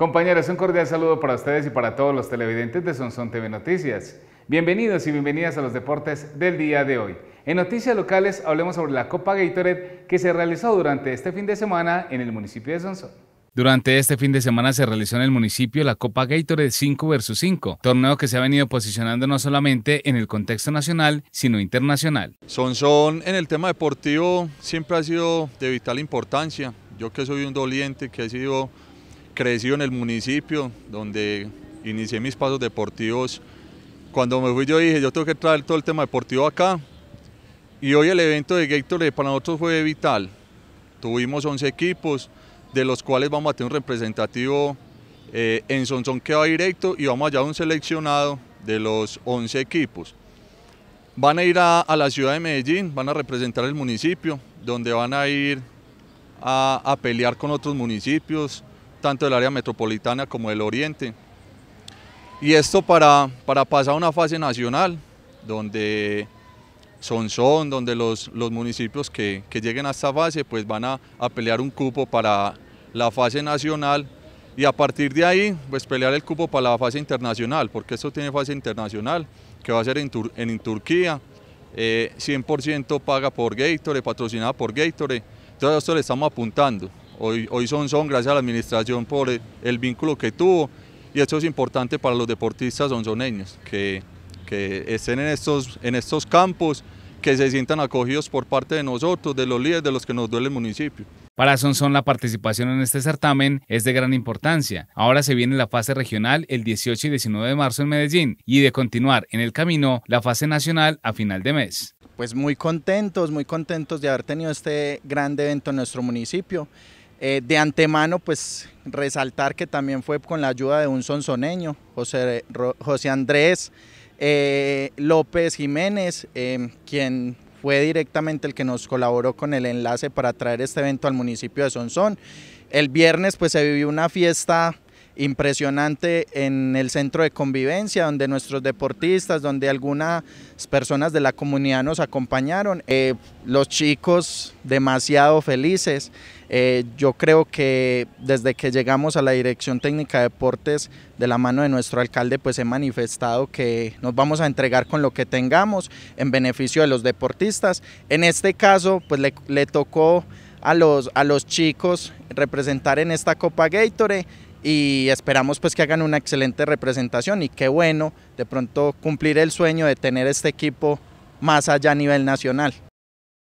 Compañeros, un cordial saludo para ustedes y para todos los televidentes de Sonson TV Noticias. Bienvenidos y bienvenidas a los deportes del día de hoy. En noticias locales hablemos sobre la Copa Gatorade que se realizó durante este fin de semana en el municipio de Sonson. Durante este fin de semana se realizó en el municipio la Copa Gatorade 5 vs 5, torneo que se ha venido posicionando no solamente en el contexto nacional, sino internacional. Sonson en el tema deportivo siempre ha sido de vital importancia. Yo que soy un doliente, que he sido crecido en el municipio, donde inicié mis pasos deportivos. Cuando me fui yo dije, yo tengo que traer todo el tema deportivo acá. Y hoy el evento de Gatorade para nosotros fue vital. Tuvimos 11 equipos, de los cuales vamos a tener un representativo eh, en Sonsón que va directo y vamos a a un seleccionado de los 11 equipos. Van a ir a, la ciudad de Medellín, van a representar el municipio, donde van a ir a pelear con otros municipios, tanto del área metropolitana como del oriente. Y esto para, pasar a una fase nacional, donde son son, donde los, municipios que, lleguen a esta fase pues van a, a, pelear un cupo para la fase nacional y a partir de ahí pues pelear el cupo para la fase internacional, porque esto tiene fase internacional que va a ser en, Turquía, 100% eh, paga por Gatorade, patrocinada por Gatorade, todo esto le estamos apuntando. Hoy, hoy son son, gracias a la administración por eh, el vínculo que tuvo y esto es importante para los deportistas sonzoneños, que, que estén en estos, en estos campos, que se sientan acogidos por parte de nosotros, de los líderes de los que nos duele el municipio. Para Sonson la participación en este certamen es de gran importancia. Ahora se viene la fase regional el 18 y 19 de marzo en Medellín y de continuar en el camino la fase nacional a final de mes. Pues muy contentos, muy contentos de haber tenido este gran evento en nuestro municipio. Eh, de antemano, pues resaltar que también fue con la ayuda de un sonzoneño, José, José Andrés eh, López Jiménez, eh, quien fue directamente el que nos colaboró con el enlace para traer este evento al municipio de Sonsón. El viernes pues se vivió una fiesta impresionante en el centro de convivencia, donde nuestros deportistas, donde algunas personas de la comunidad nos acompañaron. Eh, los chicos demasiado felices. Eh, yo creo que desde que llegamos a la Dirección Técnica de Deportes, de la mano de nuestro alcalde, pues he manifestado que nos vamos a entregar con lo que tengamos en beneficio de los deportistas. En este caso, pues le tocó a los, a los chicos representar en esta Copa Gatorade y esperamos pues que hagan una excelente representación y qué bueno de pronto cumplir el sueño de tener este equipo más allá a nivel nacional.